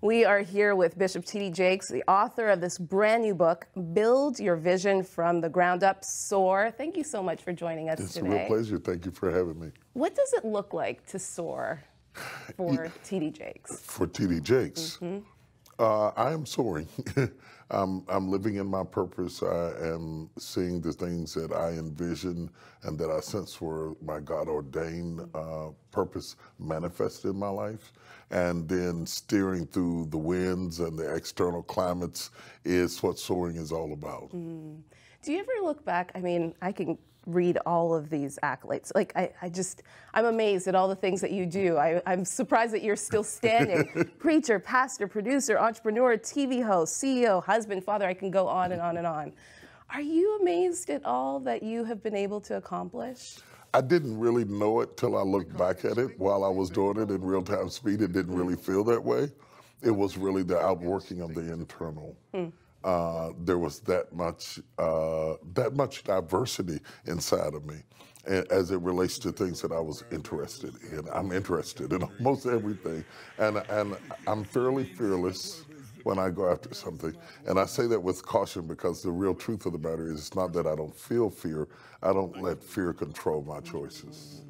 We are here with Bishop T.D. Jakes, the author of this brand new book, Build Your Vision from the Ground Up Soar. Thank you so much for joining us it's today. It's a real pleasure. Thank you for having me. What does it look like to soar for T.D. Jakes? For T.D. Jakes. Mm -hmm. Uh, I am soaring. I'm, I'm, living in my purpose. I am seeing the things that I envision and that I sense were my God ordained uh, purpose manifested in my life. And then steering through the winds and the external climates is what soaring is all about. Mm. Do you ever look back? I mean, I can read all of these accolades. Like, I, I just, I'm amazed at all the things that you do. I, am surprised that you're still standing. Preacher, pastor, producer, entrepreneur, TV host, CEO, husband, father, I can go on and on and on. Are you amazed at all that you have been able to accomplish? I didn't really know it till I looked back at it while I was doing it in real time speed. It didn't really feel that way. It was really the outworking of the internal. Hmm. Uh, there was that much uh, that much diversity inside of me as it relates to things that I was interested in. I'm interested in almost everything, and and I'm fairly fearless when I go after something. And I say that with caution because the real truth of the matter is it's not that I don't feel fear. I don't let fear control my choices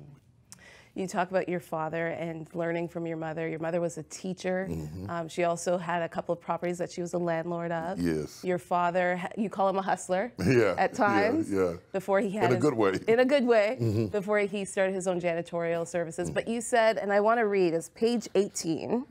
you talk about your father and learning from your mother. Your mother was a teacher. Mm-hmm. Um, she also had a couple of properties that she was a landlord of. Yes. Your father, you call him a hustler. Yeah. At times. Yeah. yeah. Before he had in a his, good way. In a good way. Mm-hmm. Before he started his own janitorial services. Mm-hmm. But you said, and I want to read, is page 18.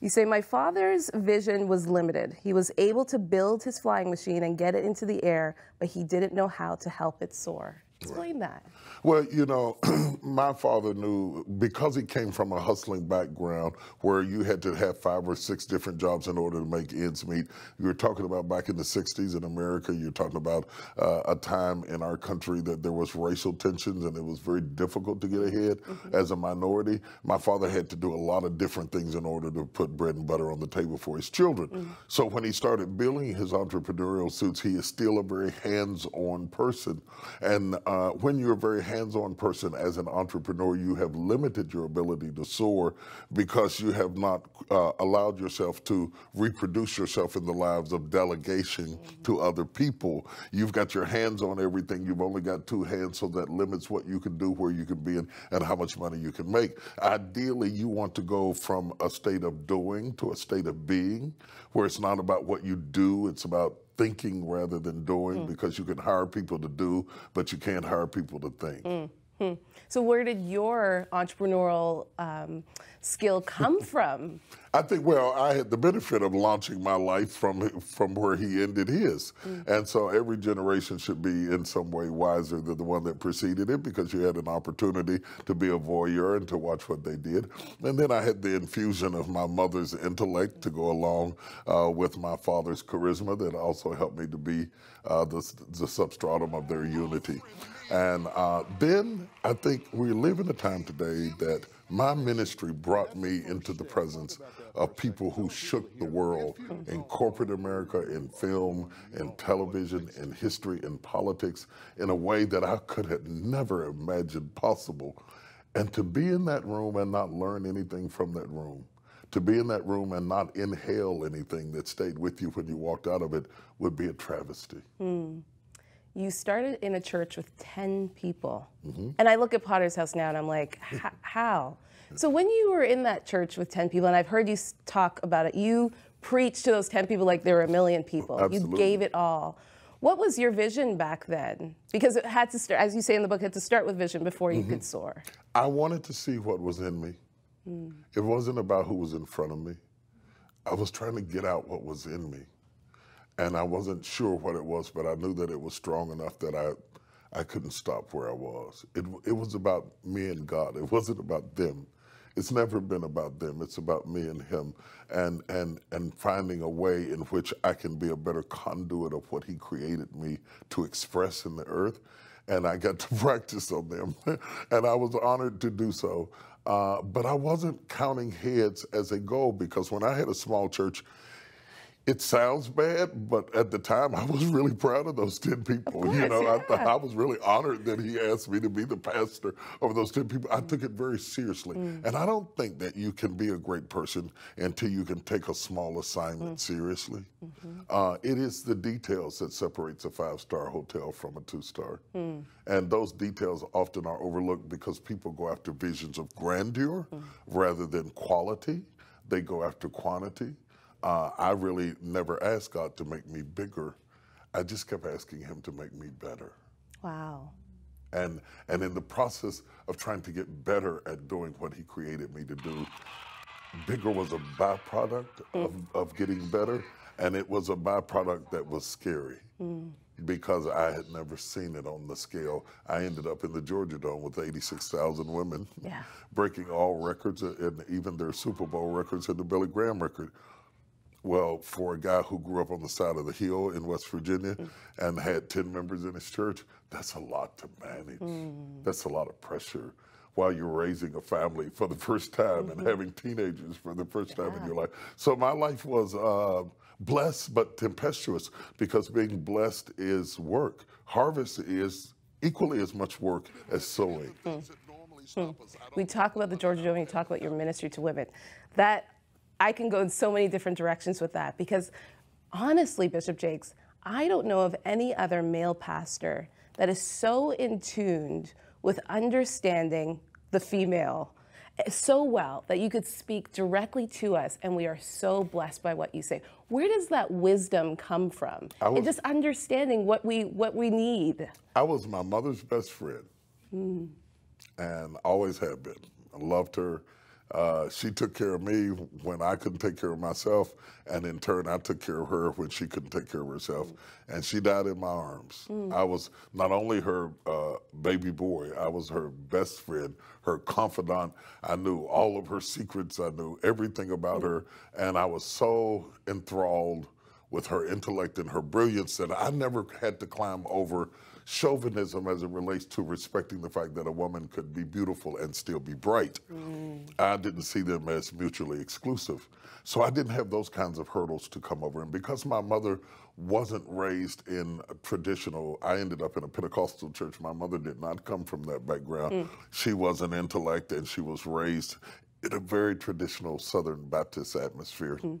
You say, My father's vision was limited. He was able to build his flying machine and get it into the air, but he didn't know how to help it soar. Explain right. that. Well, you know, my father knew because he came from a hustling background where you had to have five or six different jobs in order to make ends meet. You were talking about back in the 60s in America, you're talking about uh, a time in our country that there was racial tensions and it was very difficult to get ahead mm-hmm. as a minority. My father had to do a lot of different things in order to put bread and butter on the table for his children. Mm-hmm. So when he started building his entrepreneurial suits, he is still a very hands on person. And uh, when you're a very hands-on person as an entrepreneur, you have limited your ability to soar because you have not uh, allowed yourself to reproduce yourself in the lives of delegation mm -hmm. to mm-hmm. other people. You've got your hands on everything. You've only got two hands, so that limits what you can do, where you can be, in, and how much money you can make. Ideally, you want to go from a state of doing to a state of being, where it's not about what you do; it's about thinking rather than doing mm. because you can hire people to do, but you can't hire people to think. Mm. Hmm. So, where did your entrepreneurial um, skill come from? I think, well, I had the benefit of launching my life from from where he ended his, mm. and so every generation should be in some way wiser than the one that preceded it because you had an opportunity to be a voyeur and to watch what they did, and then I had the infusion of my mother's intellect to go along uh, with my father's charisma that also helped me to be uh, the, the substratum of their unity. And uh, then I think we live in a time today that my ministry brought me into the presence of people who shook the world in corporate America, in film, in television, in history, in politics, in a way that I could have never imagined possible. And to be in that room and not learn anything from that room, to be in that room and not inhale anything that stayed with you when you walked out of it would be a travesty. Mm you started in a church with 10 people. Mm-hmm. And I look at Potter's House now and I'm like, how? So when you were in that church with 10 people, and I've heard you talk about it, you preached to those 10 people like there were a million people. Absolutely. You gave it all. What was your vision back then? Because it had to start, as you say in the book, it had to start with vision before you mm-hmm. could soar. I wanted to see what was in me. Mm. It wasn't about who was in front of me. I was trying to get out what was in me and I wasn't sure what it was, but I knew that it was strong enough that I, I couldn't stop where I was. It, it was about me and God. It wasn't about them. It's never been about them. It's about me and Him, and and and finding a way in which I can be a better conduit of what He created me to express in the earth, and I got to practice on them, and I was honored to do so. Uh, but I wasn't counting heads as a goal because when I had a small church, it sounds bad, but at the time I was really proud of those 10 people. Course, you know, yeah. I thought I was really honored that he asked me to be the pastor of those 10 people. I took it very seriously. Mm. And I don't think that you can be a great person until you can take a small assignment mm. seriously. Mm -hmm. uh, it is the details that separates a five star hotel from a two star. Mm. And those details often are overlooked because people go after visions of grandeur mm. rather than quality, they go after quantity uh, I really never asked God to make me bigger. I just kept asking Him to make me better. Wow. And, and in the process of trying to get better at doing what He created me to do, bigger was a byproduct mm. of, of getting better. And it was a byproduct that was scary mm. because I had never seen it on the scale. I ended up in the Georgia Dome with 86,000 women, yeah. breaking all records and even their Super Bowl records and the Billy Graham record. Well, for a guy who grew up on the side of the hill in West Virginia mm. and had 10 members in his church, that's a lot to manage. mm That's a lot of pressure while you're raising a family for the first time mm-hmm. and having teenagers for the first yeah. time in your life. So my life was uh, blessed but tempestuous because being blessed is work. Harvest is equally as much work as sowing. Hmm. Hmm. We talk about the Georgia Dome, you talk about your ministry to women. That I can go in so many different directions with that because honestly, Bishop Jakes, I don't know of any other male pastor that is so in tuned with understanding the female eh, so well that you could speak directly to us, and we are so blessed by what you say. Where does that wisdom come from? Was, and just understanding what we what we need. I was my mother's best friend, mm. and always have been. I loved her. Uh, she took care of me when I couldn't take care of myself, and in turn, I took care of her when she couldn't take care of herself. And she died in my arms. Mm. I was not only her uh, baby boy, I was her best friend, her confidant. I knew all of her secrets, I knew everything about mm. her, and I was so enthralled with her intellect and her brilliance that I never had to climb over chauvinism as it relates to respecting the fact that a woman could be beautiful and still be bright. Mm. I didn't see them as mutually exclusive. So I didn't have those kinds of hurdles to come over. And because my mother wasn't raised in traditional, I ended up in a Pentecostal church. My mother did not come from that background. Mm. She was an intellect and she was raised in a very traditional Southern Baptist atmosphere. Mm.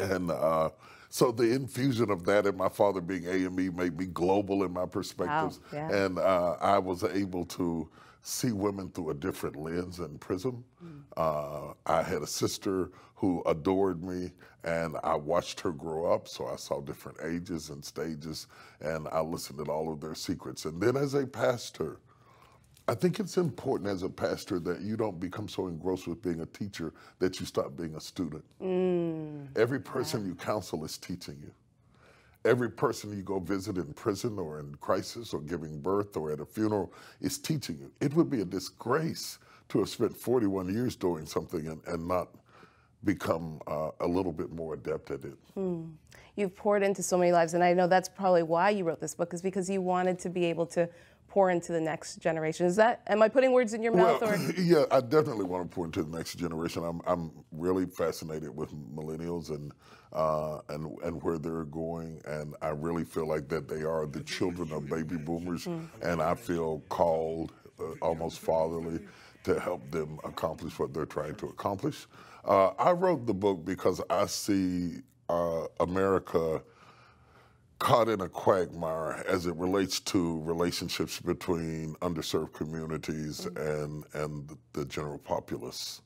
And, uh, so the infusion of that and my father being AME made me global in my perspectives. Wow. Yeah. And uh, I was able to see women through a different lens and prism. Mm. Uh, I had a sister who adored me, and I watched her grow up, so I saw different ages and stages, and I listened to all of their secrets. And then as a pastor, I think it's important as a pastor that you don't become so engrossed with being a teacher that you stop being a student. Mm, Every person you counsel is teaching you. Every person you go visit in prison or in crisis or giving birth or at a funeral is teaching you. It would be a disgrace to have spent 41 years doing something and, and not become uh, a little bit more adept at it. Mm. You've poured into so many lives, and I know that's probably why you wrote this book, is because you wanted to be able to pour into the next generation. Is that, am I putting words in your mouth? Well, or? yeah, I definitely want to pour into the next generation. I'm, I'm really fascinated with millennials and, uh, and, and where they're going. And I really feel like that they are the children of baby boomers. Mm-hmm. And I feel called, uh, almost fatherly, to help them accomplish what they're trying to accomplish. Uh, I wrote the book because I see uh, America caught in a quagmire as it relates to relationships between underserved communities mm-hmm. and and the general populace.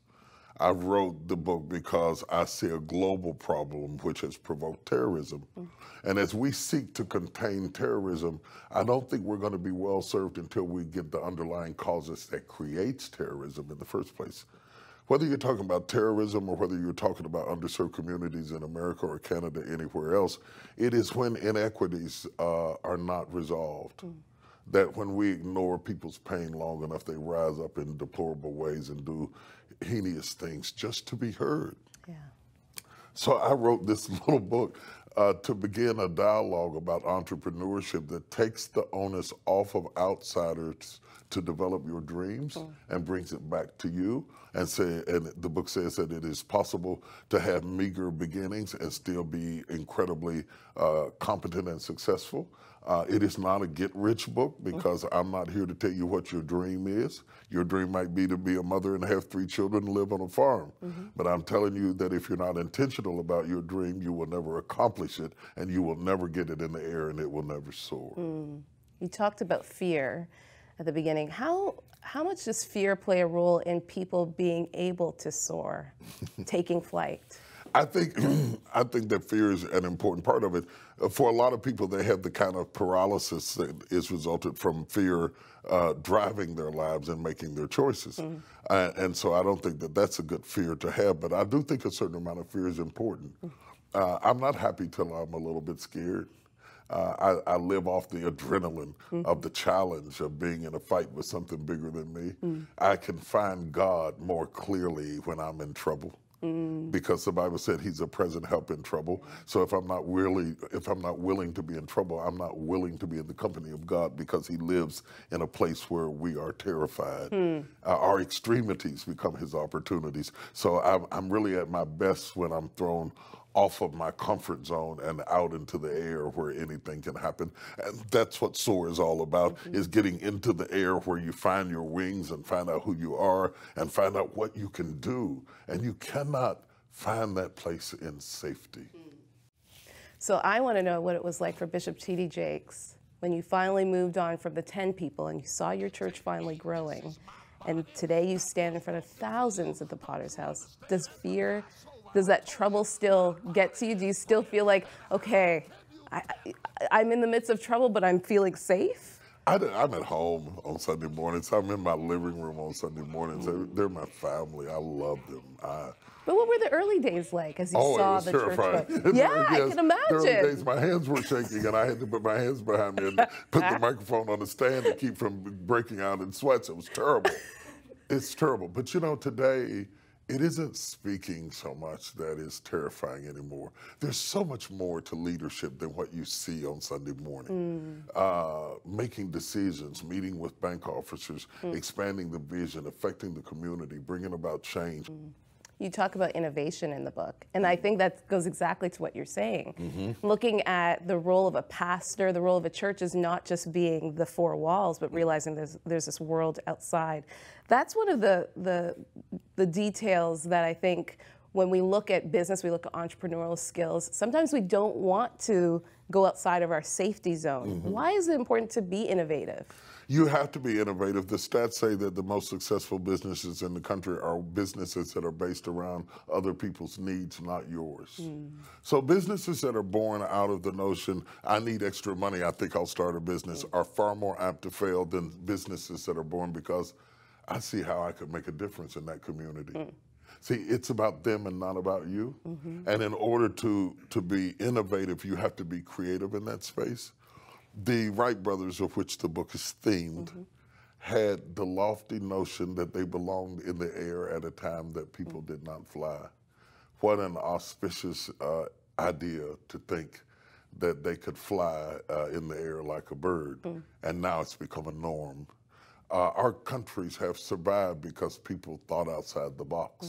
I wrote the book because I see a global problem which has provoked terrorism. Mm-hmm. And as we seek to contain terrorism, I don't think we're going to be well served until we get the underlying causes that creates terrorism in the first place whether you're talking about terrorism or whether you're talking about underserved communities in America or Canada, anywhere else, it is when inequities uh, are not resolved. Mm. That when we ignore people's pain long enough, they rise up in deplorable ways and do heinous things just to be heard. Yeah. So I wrote this little book uh, to begin a dialogue about entrepreneurship that takes the onus off of outsiders to develop your dreams mm. and brings it back to you and say and the book says that it is possible to have meager beginnings and still be incredibly uh, competent and successful uh, it is not a get rich book mm-hmm. because I'm not here to tell you what your dream is. Your dream might be to be a mother and have three children and live on a farm. Mm-hmm. But I'm telling you that if you're not intentional about your dream, you will never accomplish it and you will never get it in the air and it will never soar. Mm. You talked about fear at the beginning. How, how much does fear play a role in people being able to soar, taking flight? I think I think that fear is an important part of it. Uh, for a lot of people, they have the kind of paralysis that is resulted from fear uh, driving their lives and making their choices. Mm-hmm. Uh, and so I don't think that that's a good fear to have, but I do think a certain amount of fear is important. Mm. Uh, I'm not happy till I'm a little bit scared. Uh, I, I, live off the adrenaline mm-hmm. of the challenge of being in a fight with something bigger than me. Mm. I can find God more clearly when I'm in trouble. Mm. Because the Bible said he's a present help in trouble. So if I'm not really, if I'm not willing to be in trouble, I'm not willing to be in the company of God because He lives in a place where we are terrified. Uh, our extremities become His opportunities. So I'm, I'm really at my best when I'm thrown off of my comfort zone and out into the air where anything can happen. And that's what SOAR is all about, mm-hmm. is getting into the air where you find your wings and find out who you are and find out what you can do. And you cannot find that place in safety. Mm. So I want to know what it was like for Bishop T.D. Jakes when you finally moved on from the 10 people and you saw your church finally growing. And today you stand in front of thousands at the Potter's House. Does fear does that trouble still get to you? Do you still feel like, okay, I, am in the midst of trouble, but I'm feeling safe? I, am at home on Sunday mornings. I'm in my living room on Sunday mornings. They're, they're my family. I love them. I, but what were the early days like as you oh, saw the terrifying. church? Book? yeah, yes, I can imagine. The early days, my hands were shaking, and I had to put my hands behind me and put the microphone on the stand to keep from breaking out in sweats. It was terrible. it's terrible. But you know, today, it isn't speaking so much that is terrifying anymore. There's so much more to leadership than what you see on Sunday morning. Mm. Uh, making decisions, meeting with bank officers, mm. expanding the vision, affecting the community, bringing about change. Mm you talk about innovation in the book. And I mm-hmm. think that goes exactly to what you're saying. Mm-hmm. Looking at the role of a pastor, the role of a church is not just being the four walls, but mm-hmm. realizing there's there's this world outside. That's one of the the the details that I think when we look at business, we look at entrepreneurial skills. Sometimes we don't want to go outside of our safety zone. Mm-hmm. Why is it important to be innovative? You have to be innovative. The stats say that the most successful businesses in the country are businesses that are based around other people's needs, not yours. Mm. So businesses that are born out of the notion, I need extra money, I think I'll start a business, hmm. are far more apt to fail than businesses that are born because I see how I could make a difference in that community. Mm. See, it's about them and not about you. Mm -hmm. And in order to to be innovative, you have to be creative in that space. The Wright brothers, of which the book is themed, mm-hmm. had the lofty notion that they belonged in the air at a time that people mm-hmm. did not fly. What an auspicious uh, idea to think that they could fly uh, in the air like a bird, mm. and now it's become a norm. Uh, our countries have survived because people thought outside the box.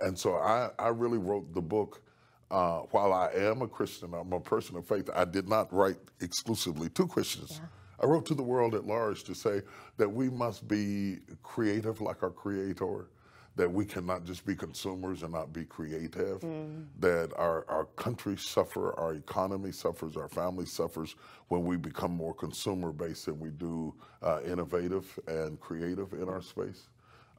Mm. And so I, I really wrote the book uh, while I am a Christian, I'm a person of faith, I did not write exclusively to Christians. Yeah. I wrote to the world at large to say that we must be creative like our Creator, that we cannot just be consumers and not be creative, mm. that our, our country suffers, our economy suffers, our family suffers when we become more consumer based than we do uh, innovative and creative in our space.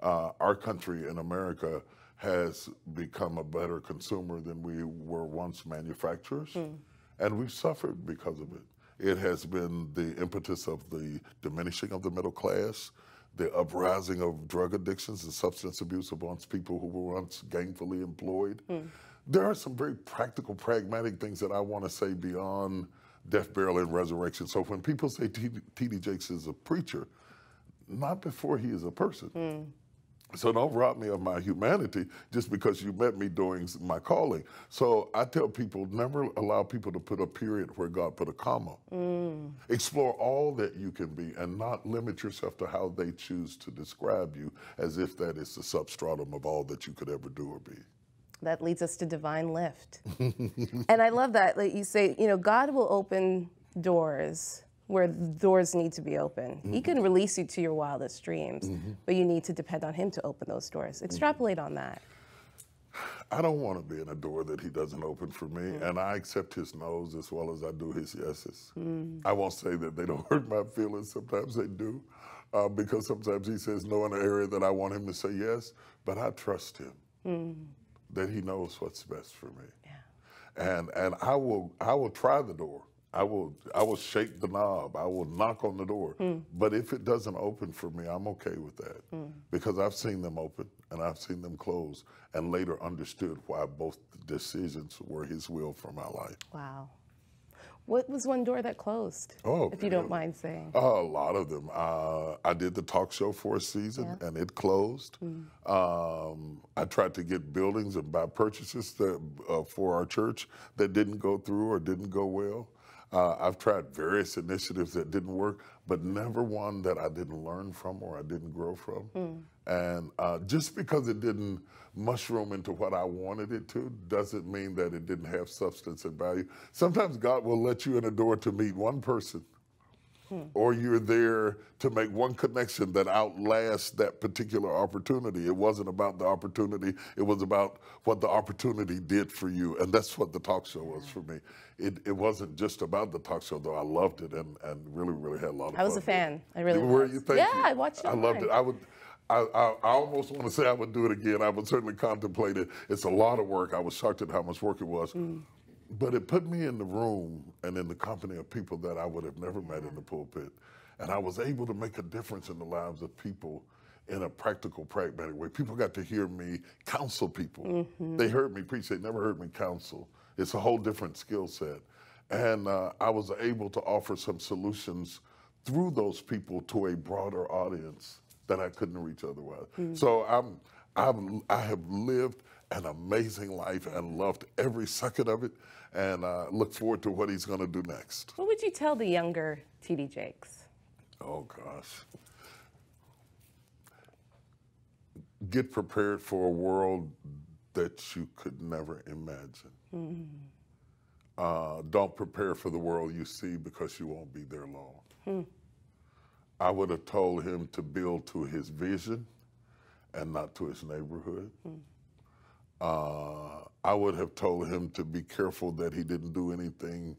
Uh, our country in America has become a better consumer than we were once manufacturers, mm. and we've suffered because of it. It has been the impetus of the diminishing of the middle class, the uprising of drug addictions and substance abuse amongst people who were once gainfully employed. Mm. There are some very practical, pragmatic things that I want to say beyond death, burial, and resurrection. So when people say T.D. Jakes is a preacher, not before he is a person. Mm. So don't rob me of my humanity just because you met me during my calling. So I tell people never allow people to put a period where God put a comma. Mm. Explore all that you can be and not limit yourself to how they choose to describe you as if that is the substratum of all that you could ever do or be. That leads us to divine lift. and I love that that you say, you know, God will open doors where doors need to be open. Mm -hmm. He mm-hmm. can release you to your wildest dreams, mm -hmm. but you need to depend on him to open those doors. Mm-hmm. Extrapolate mm -hmm. on that. I don't want to be in a door that he doesn't open for me, mm. and I accept his no's as well as I do his yeses. Mm. I won't say that they don't hurt my feelings, sometimes they do, uh, because sometimes he says no in an area that I want him to say yes, but I trust him mm. that he knows what's best for me. Yeah. And, and I, will, I will try the door I will I will shake the knob. I will knock on the door. Mm. But if it doesn't open for me, I'm okay with that mm. because I've seen them open and I've seen them close, and later understood why both decisions were His will for my life. Wow. What was one door that closed? Oh, if you don't mind saying. a lot of them. Uh, I did the talk show for a season, yeah. and it closed. Mm. Um, I tried to get buildings and buy purchases that, uh, for our church that didn't go through or didn't go well. Uh, I've tried various initiatives that didn't work, but never one that I didn't learn from or I didn't grow from. Mm. And uh, just because it didn't mushroom into what I wanted it to doesn't mean that it didn't have substance and value. Sometimes God will let you in a door to meet one person Hmm. or you're there to make one connection that outlasts that particular opportunity. It wasn't about the opportunity, it was about what the opportunity did for you. And that's what the talk show was for hmm. me. It, it wasn't just about the talk show, though. I loved it and, and really, really had a lot of I was a fan. I really you, were. You, thank yeah, you. I watched it. I loved it. I would. I, I, I, almost want to say I would do it again. I would certainly contemplate it. It's a lot of work. I was shocked at how much work it was. Mm but it put me in the room and in the company of people that I would have never met in the pulpit. And I was able to make a difference in the lives of people in a practical, pragmatic way. People got to hear me counsel people. Mm-hmm. They heard me preach, they never heard me counsel. It's a whole different skill set. And uh, I was able to offer some solutions through those people to a broader audience that I couldn't reach otherwise. Mm-hmm. So I'm, I've, I have lived an amazing life and loved every second of it and uh, look forward to what he's going to do next. What would you tell the younger T.D. Jakes? Oh, gosh. Get prepared for a world that you could never imagine. Mm. Uh, don't prepare for the world you see because you won't be there long. Hmm. I would have told him to build to his vision and not to his neighborhood. Hmm uh, I would have told him to be careful that he didn't do anything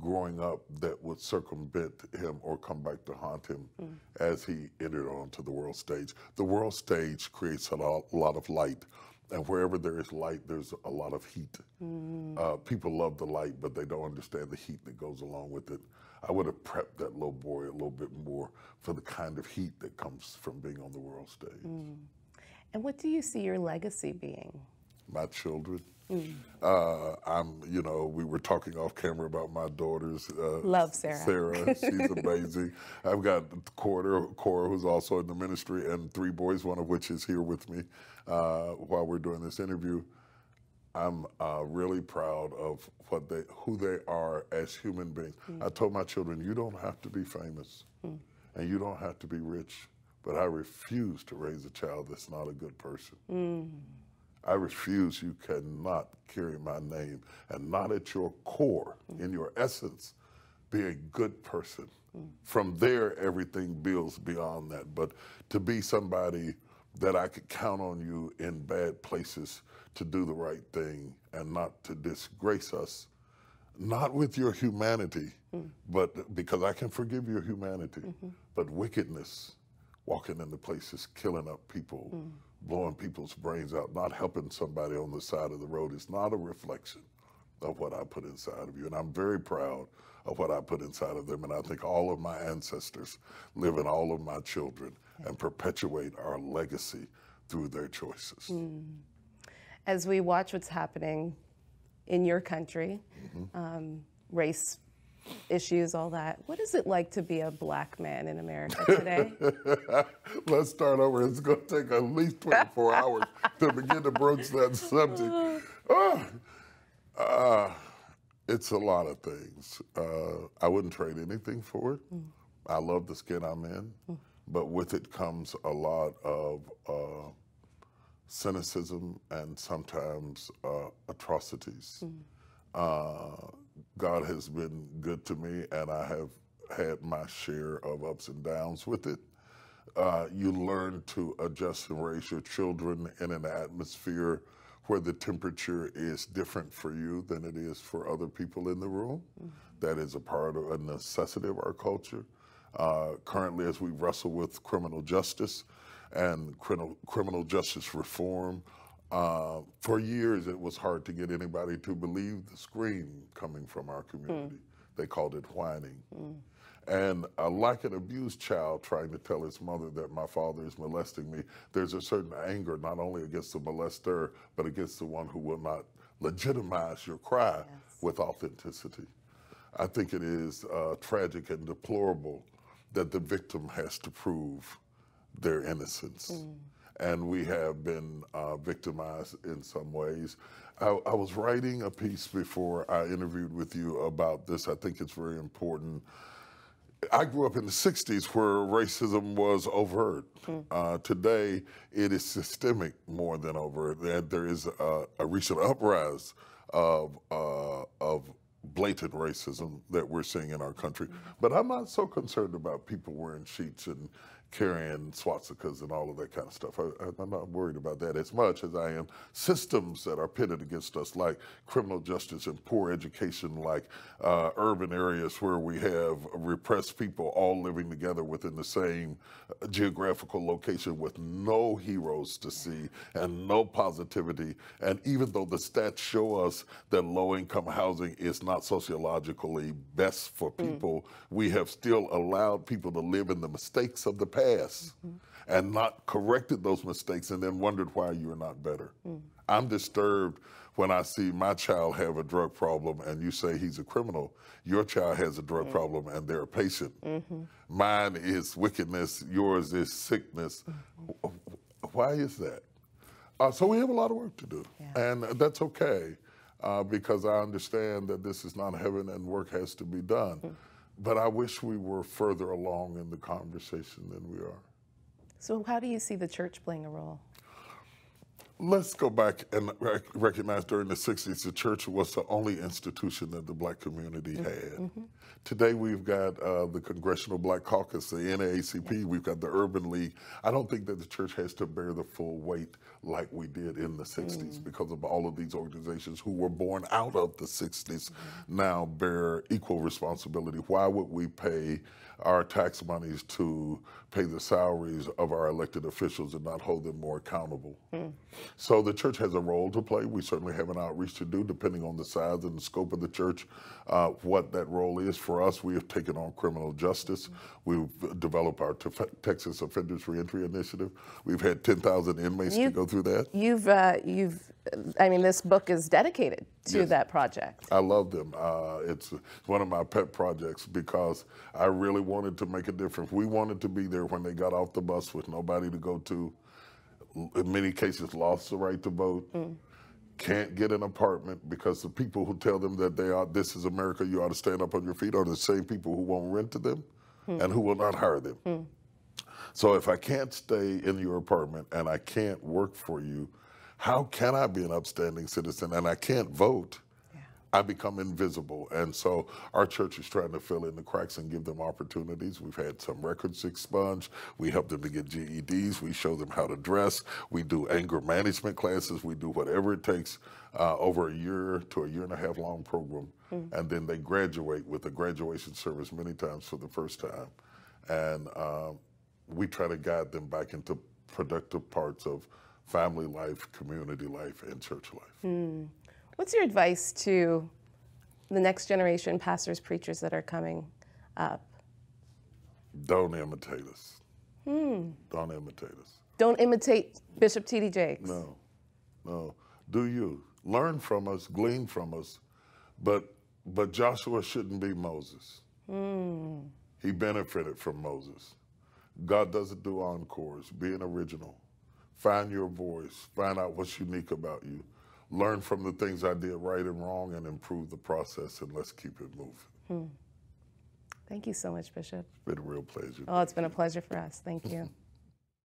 growing up that would circumvent him or come back to haunt him mm. as he entered onto the world stage. The world stage creates a lot, of light. And wherever there is light, there's a lot of heat. Mm. Uh, people love the light, but they don't understand the heat that goes along with it. I would have prepped that little boy a little bit more for the kind of heat that comes from being on the world stage. Mm. And what do you see your legacy being? my children. Mm. Uh, I'm, you know, we were talking off camera about my daughters. Uh, Love Sarah. Sarah, she's amazing. I've got Cora, Cora, who's also in the ministry, and three boys, one of which is here with me uh, while we're doing this interview. I'm uh, really proud of what they, who they are as human beings. Mm. I told my children, you don't have to be famous, mm. and you don't have to be rich, but I refuse to raise a child that's not a good person. Mm. I refuse. You cannot carry my name and not at your core, mm-hmm. in your essence, be a good person. Mm-hmm. From there, everything builds beyond that. But to be somebody that I could count on you in bad places to do the right thing and not to disgrace us, not with your humanity, mm-hmm. but because I can forgive your humanity, but wickedness, walking in the places, killing up people blowing people's brains out, not helping somebody on the side of the road is not a reflection of what I put inside of you. And I'm very proud of what I put inside of them. And I think all of my ancestors live in all of my children and perpetuate our legacy through their choices. Mm. As we watch what's happening in your country, mm-hmm. um, race issues, all that. What is it like to be a black man in America today? Let's start over. It's going to take at least 24 hours to begin to broach that subject. Oh, uh, it's a lot of things. Uh, I wouldn't trade anything for it. Mm. I love the skin I'm in, mm. but with it comes a lot of uh, cynicism and sometimes uh, atrocities. Mm. Uh, God has been good to me, and I have had my share of ups and downs with it. Uh, you learn to adjust and raise your children in an atmosphere where the temperature is different for you than it is for other people in the room. Mm-hmm. That is a part of a necessity of our culture. Uh, currently, as we wrestle with criminal justice and criminal, criminal justice reform, uh, for years, it was hard to get anybody to believe the scream coming from our community. Mm. They called it whining. Mm. And uh, like an abused child trying to tell his mother that my father is molesting me, there's a certain anger not only against the molester, but against the one who will not legitimize your cry yes. with authenticity. I think it is uh, tragic and deplorable that the victim has to prove their innocence. Mm and we have been uh, victimized in some ways. I, I, was writing a piece before I interviewed with you about this. I think it's very important. I grew up in the 60s where racism was overt. Mm. Uh, today, it is systemic more than overt. there is a, a, recent uprise of, uh, of blatant racism that we're seeing in our country. Hmm. But I'm not so concerned about people wearing sheets and carrying swastikas and all of that kind of stuff. I, am not worried about that as much as I am systems that are pitted against us, like criminal justice and poor education, like uh, urban areas where we have repressed people all living together within the same uh, geographical location with no heroes to see and no positivity. And even though the stats show us that low income housing is not sociologically best for mm. people, mm. we have still allowed people to live in the mistakes of the past past mm-hmm. and not corrected those mistakes and then wondered why you were not better. Mm. I'm disturbed when I see my child have a drug problem and you say he's a criminal. Your child has a drug mm-hmm. problem and they're a patient. Mm-hmm. Mine is wickedness, yours is sickness. Mm-hmm. Why is that? Uh, so we have a lot of work to do, yeah. and that's okay. Uh, because I understand that this is not heaven and work has to be done. Mm but I wish we were further along in the conversation than we are. So, how do you see the church playing a role? Let's go back and rec- recognize during the 60s, the church was the only institution that the black community mm-hmm. had. Mm-hmm. Today, we've got uh, the Congressional Black Caucus, the NAACP, yeah. Mm-hmm. we've got the Urban League. I don't think that the church has to bear the full weight like we did in the 60s mm-hmm. because of all of these organizations who were born out of the 60s mm-hmm. now bear equal responsibility. Why would we pay? our tax monies to pay the salaries of our elected officials and not hold them more accountable. Hmm. So the church has a role to play. We certainly have an outreach to do, depending on the size and the scope of the church, uh, what that role is. For us, we have taken on criminal justice. Hmm. We've developed our Texas Offenders Reentry Initiative. We've had 10,000 inmates you, to go through that. You've uh, you've I mean, this book is dedicated to yes. that project. I love them. Uh, it's one of my pet projects because I really wanted to make a difference. We wanted to be there when they got off the bus with nobody to go to. In many cases, lost the right to vote. Mm. Can't get an apartment because the people who tell them that they are this is America, you ought to stand up on your feet are the same people who won't rent to them hmm. and who will not hire them. Hmm. So if I can't stay in your apartment and I can't work for you, how can I be an upstanding citizen and I can't vote? I become invisible. And so our church is trying to fill in the cracks and give them opportunities. We've had some records expunged. We help them to get GEDs. We show them how to dress. We do anger management classes. We do whatever it takes uh, over a year to a year and a half long program. Mm-hmm. And then they graduate with a graduation service many times for the first time. And um, we try to guide them back into productive parts of family life, community life, and church life. Mm. What's your advice to the next generation pastors, preachers that are coming up? Don't imitate us. Mm. Don't imitate us. Don't imitate Bishop T.D. Jakes. No, no. Do you learn from us, glean from us, but but Joshua shouldn't be Moses. Mm. He benefited from Moses. God doesn't do encores. Be an original. Find your voice. Find out what's unique about you. Learn from the things I did right and wrong and improve the process, and let's keep it moving. Hmm. Thank you so much, Bishop. It's been a real pleasure. Oh, it's been a pleasure for us. Thank you.